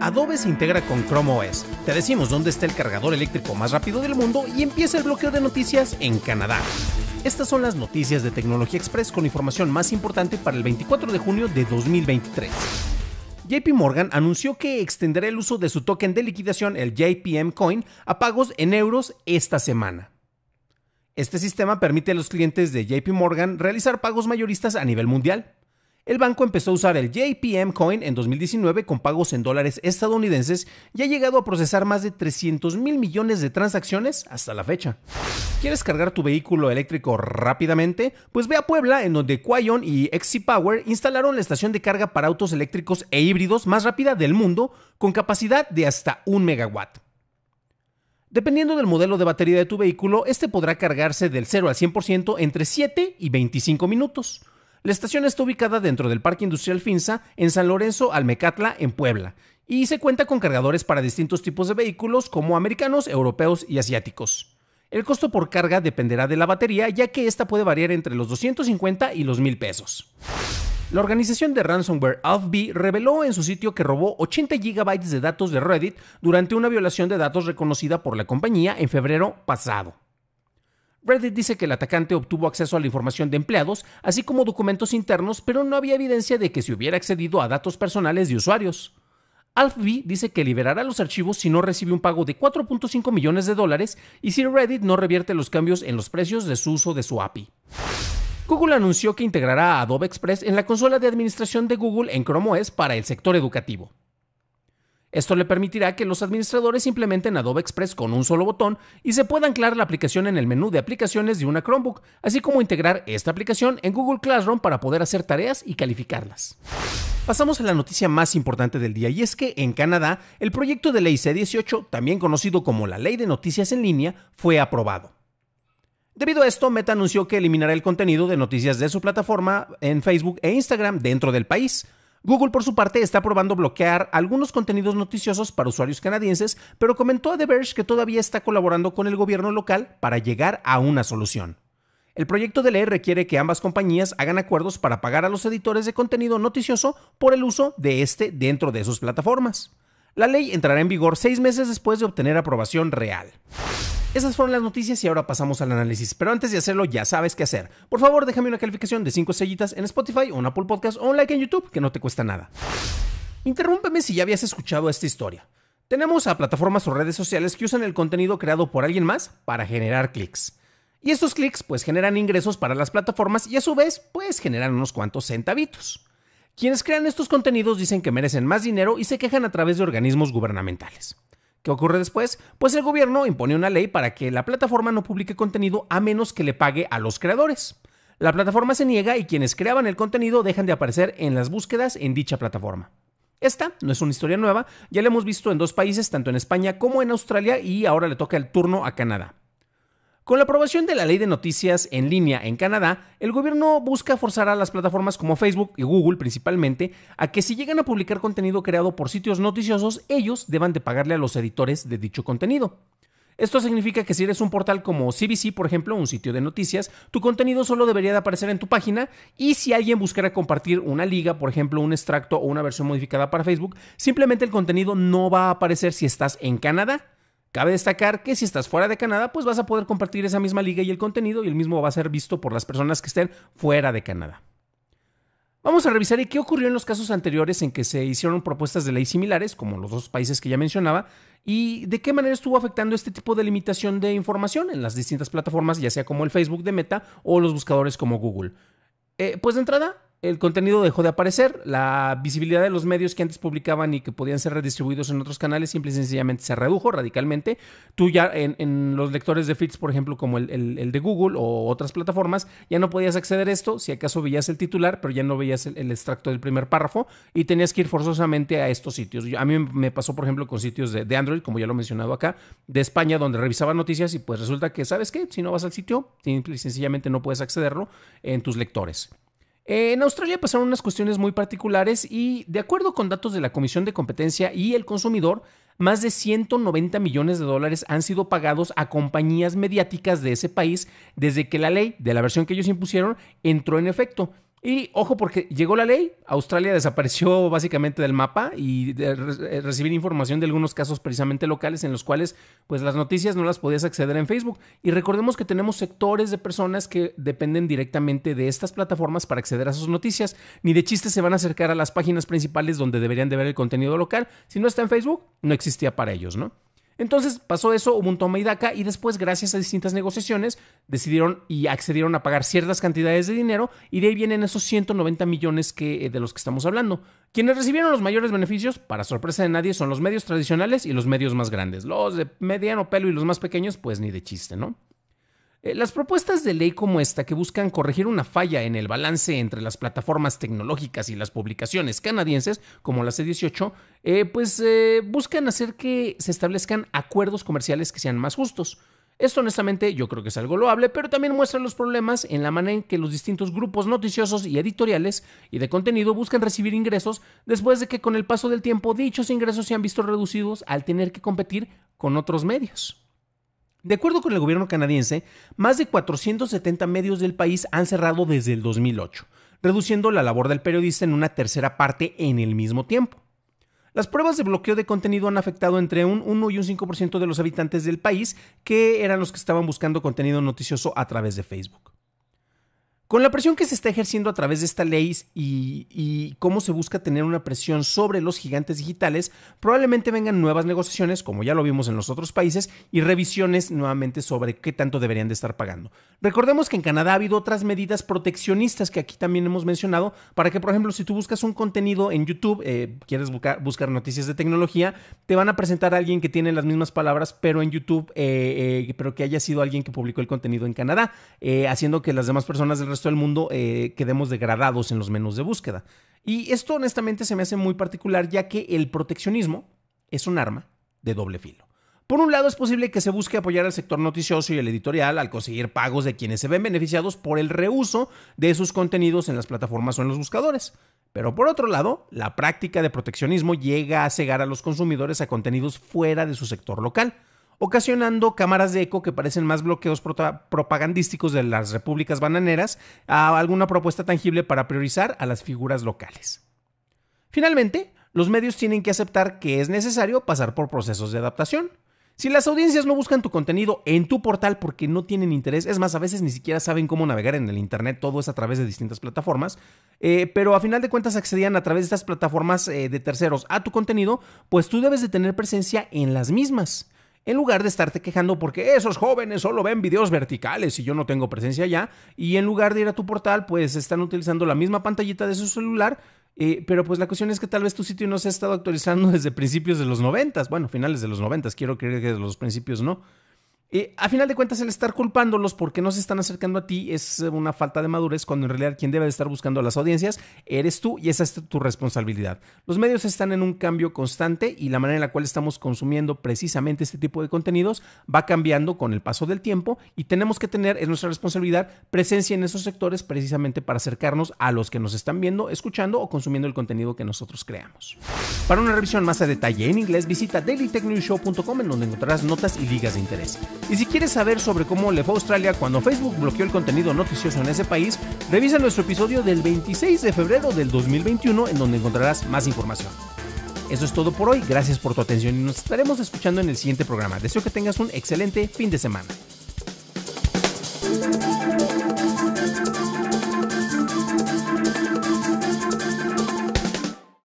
Adobe se integra con Chrome OS. Te decimos dónde está el cargador eléctrico más rápido del mundo y empieza el bloqueo de noticias en Canadá. Estas son las noticias de Tecnología Express con información más importante para el 24 de junio de 2023. JP Morgan anunció que extenderá el uso de su token de liquidación, el JPM Coin, a pagos en euros esta semana. Este sistema permite a los clientes de JP Morgan realizar pagos mayoristas a nivel mundial. El banco empezó a usar el JPM Coin en 2019 con pagos en dólares estadounidenses y ha llegado a procesar más de 300 mil millones de transacciones hasta la fecha. ¿Quieres cargar tu vehículo eléctrico rápidamente? Pues ve a Puebla, en donde Quayon y XC Power instalaron la estación de carga para autos eléctricos e híbridos más rápida del mundo, con capacidad de hasta 1 megawatt. Dependiendo del modelo de batería de tu vehículo, este podrá cargarse del 0 al 100% entre 7 y 25 minutos. La estación está ubicada dentro del Parque Industrial Finza, en San Lorenzo, Almecatla, en Puebla, y se cuenta con cargadores para distintos tipos de vehículos como americanos, europeos y asiáticos. El costo por carga dependerá de la batería, ya que esta puede variar entre los 250 y los 1000 pesos. La organización de ransomware AlfB reveló en su sitio que robó 80 GB de datos de Reddit durante una violación de datos reconocida por la compañía en febrero pasado. Reddit dice que el atacante obtuvo acceso a la información de empleados, así como documentos internos, pero no había evidencia de que se hubiera accedido a datos personales de usuarios. Alfby dice que liberará los archivos si no recibe un pago de 4.5 millones de dólares y si Reddit no revierte los cambios en los precios de su uso de su API. Google anunció que integrará a Adobe Express en la consola de administración de Google en Chrome OS para el sector educativo. Esto le permitirá que los administradores implementen Adobe Express con un solo botón y se pueda anclar la aplicación en el menú de aplicaciones de una Chromebook, así como integrar esta aplicación en Google Classroom para poder hacer tareas y calificarlas. Pasamos a la noticia más importante del día y es que en Canadá el proyecto de ley C18, también conocido como la Ley de Noticias en línea, fue aprobado. Debido a esto, Meta anunció que eliminará el contenido de noticias de su plataforma en Facebook e Instagram dentro del país, Google, por su parte, está probando bloquear algunos contenidos noticiosos para usuarios canadienses, pero comentó a The Verge que todavía está colaborando con el gobierno local para llegar a una solución. El proyecto de ley requiere que ambas compañías hagan acuerdos para pagar a los editores de contenido noticioso por el uso de este dentro de sus plataformas. La ley entrará en vigor seis meses después de obtener aprobación real. Esas fueron las noticias y ahora pasamos al análisis. Pero antes de hacerlo, ya sabes qué hacer. Por favor, déjame una calificación de 5 estrellitas en Spotify o en Apple Podcast o un like en YouTube, que no te cuesta nada. Interrúmpeme si ya habías escuchado esta historia. Tenemos a plataformas o redes sociales que usan el contenido creado por alguien más para generar clics. Y estos clics pues generan ingresos para las plataformas y a su vez pues generan unos cuantos centavitos. Quienes crean estos contenidos dicen que merecen más dinero y se quejan a través de organismos gubernamentales. ¿Qué ocurre después? Pues el gobierno impone una ley para que la plataforma no publique contenido a menos que le pague a los creadores. La plataforma se niega y quienes creaban el contenido dejan de aparecer en las búsquedas en dicha plataforma. Esta no es una historia nueva, ya la hemos visto en dos países, tanto en España como en Australia, y ahora le toca el turno a Canadá. Con la aprobación de la ley de noticias en línea en Canadá, el gobierno busca forzar a las plataformas como Facebook y Google principalmente a que si llegan a publicar contenido creado por sitios noticiosos, ellos deban de pagarle a los editores de dicho contenido. Esto significa que si eres un portal como CBC, por ejemplo, un sitio de noticias, tu contenido solo debería de aparecer en tu página y si alguien buscara compartir una liga, por ejemplo, un extracto o una versión modificada para Facebook, simplemente el contenido no va a aparecer si estás en Canadá. Cabe destacar que si estás fuera de Canadá, pues vas a poder compartir esa misma liga y el contenido y el mismo va a ser visto por las personas que estén fuera de Canadá. Vamos a revisar qué ocurrió en los casos anteriores en que se hicieron propuestas de ley similares, como los dos países que ya mencionaba, y de qué manera estuvo afectando este tipo de limitación de información en las distintas plataformas, ya sea como el Facebook de Meta o los buscadores como Google. Eh, pues de entrada, el contenido dejó de aparecer, la visibilidad de los medios que antes publicaban y que podían ser redistribuidos en otros canales simple y sencillamente se redujo radicalmente. Tú ya en, los lectores de feeds, por ejemplo, como el, de Google o otras plataformas, ya no podías acceder a esto, si acaso veías el titular, pero ya no veías el, extracto del primer párrafo y tenías que ir forzosamente a estos sitios. a mí me pasó, por ejemplo, con sitios de, de, Android, como ya lo he mencionado acá, de España, donde revisaba noticias y pues resulta que, ¿sabes qué? Si no vas al sitio, simple y sencillamente no puedes accederlo en tus lectores. Eh, en Australia pasaron unas cuestiones muy particulares y, de acuerdo con datos de la Comisión de Competencia y el Consumidor, más de 190 millones de dólares han sido pagados a compañías mediáticas de ese país desde que la ley, de la versión que ellos impusieron, entró en efecto. Y ojo, porque llegó la ley, Australia desapareció básicamente del mapa y de eh, recibir información de algunos casos precisamente locales en los cuales pues las noticias no las podías acceder en Facebook. Y recordemos que tenemos sectores de personas que dependen directamente de estas plataformas para acceder a sus noticias. Ni de chistes se van a acercar a las páginas principales donde deberían de ver el contenido local. Si no está en Facebook, no existía para ellos, ¿no? Entonces pasó eso, hubo un toma y daca y después, gracias a distintas negociaciones, decidieron y accedieron a pagar ciertas cantidades de dinero y de ahí vienen esos 190 millones que, eh, de los que estamos hablando. Quienes recibieron los mayores beneficios, para sorpresa de nadie, son los medios tradicionales y los medios más grandes. Los de mediano pelo y los más pequeños, pues ni de chiste, ¿no? Eh, las propuestas de ley como esta que buscan corregir una falla en el balance entre las plataformas tecnológicas y las publicaciones canadienses, como la e C18, eh, pues eh, buscan hacer que se establezcan acuerdos comerciales que sean más justos. Esto honestamente yo creo que es algo loable, pero también muestra los problemas en la manera en que los distintos grupos noticiosos y editoriales y de contenido buscan recibir ingresos después de que con el paso del tiempo dichos ingresos se han visto reducidos al tener que competir con otros medios. De acuerdo con el gobierno canadiense, más de 470 medios del país han cerrado desde el 2008, reduciendo la labor del periodista en una tercera parte en el mismo tiempo. Las pruebas de bloqueo de contenido han afectado entre un 1 y un 5% de los habitantes del país, que eran los que estaban buscando contenido noticioso a través de Facebook. Con la presión que se está ejerciendo a través de esta ley y, cómo se busca tener una presión sobre los gigantes digitales, probablemente vengan nuevas negociaciones, como ya lo vimos en los otros países, y revisiones nuevamente sobre qué tanto deberían de estar pagando. Recordemos que en Canadá ha habido otras medidas proteccionistas que aquí también hemos mencionado, para que, por ejemplo, si tú buscas un contenido en YouTube, eh, quieres buscar, noticias de tecnología, te van a presentar a alguien que tiene las mismas palabras, pero en YouTube, eh, eh, pero que haya sido alguien que publicó el contenido en Canadá, haciendo que las demás personas del todo del mundo eh, quedemos degradados en los menús de búsqueda. Y esto honestamente se me hace muy particular ya que el proteccionismo es un arma de doble filo. Por un lado, es posible que se busque apoyar al sector noticioso y el editorial al conseguir pagos de quienes se ven beneficiados por el reuso de sus contenidos en las plataformas o en los buscadores. Pero por otro lado, la práctica de proteccionismo llega a cegar a los consumidores a contenidos fuera de su sector local ocasionando cámaras de eco que parecen más bloqueos propagandísticos de las repúblicas bananeras a alguna propuesta tangible para priorizar a las figuras locales. Finalmente, los medios tienen que aceptar que es necesario pasar por procesos de adaptación. Si las audiencias no buscan tu contenido en tu portal porque no tienen interés, es más, a veces ni siquiera saben cómo navegar en el Internet, todo es a través de distintas plataformas, eh, pero a final de cuentas accedían a través de estas plataformas eh, de terceros a tu contenido, pues tú debes de tener presencia en las mismas en lugar de estarte quejando porque esos jóvenes solo ven videos verticales y yo no tengo presencia allá, y en lugar de ir a tu portal, pues están utilizando la misma pantallita de su celular eh, pero pues la cuestión es que tal vez tu sitio no se ha estado actualizando desde principios de los noventas. Bueno, finales de los noventas, quiero creer que desde los principios no a final de cuentas, el estar culpándolos porque no se están acercando a ti es eh, una falta de madurez, cuando en realidad quien debe de estar buscando a las audiencias eres tú y esa es tu responsabilidad. Los medios están en un cambio constante y la manera en la cual estamos consumiendo precisamente este tipo de contenidos va cambiando con el paso del tiempo y tenemos que tener, es nuestra responsabilidad, presencia en esos sectores precisamente para acercarnos a los que nos están viendo, escuchando o consumiendo el contenido que nosotros creamos. Para una revisión más a detalle en inglés, visita dailytechnewshow.com en donde encontrarás notas y ligas de interés. Y si quieres saber sobre cómo le fue a Australia cuando Facebook bloqueó el contenido noticioso en ese país, revisa nuestro episodio del 26 de febrero del 2021 en donde encontrarás más información. Eso es todo por hoy, gracias por tu atención y nos estaremos escuchando en el siguiente programa. Deseo que tengas un excelente fin de semana.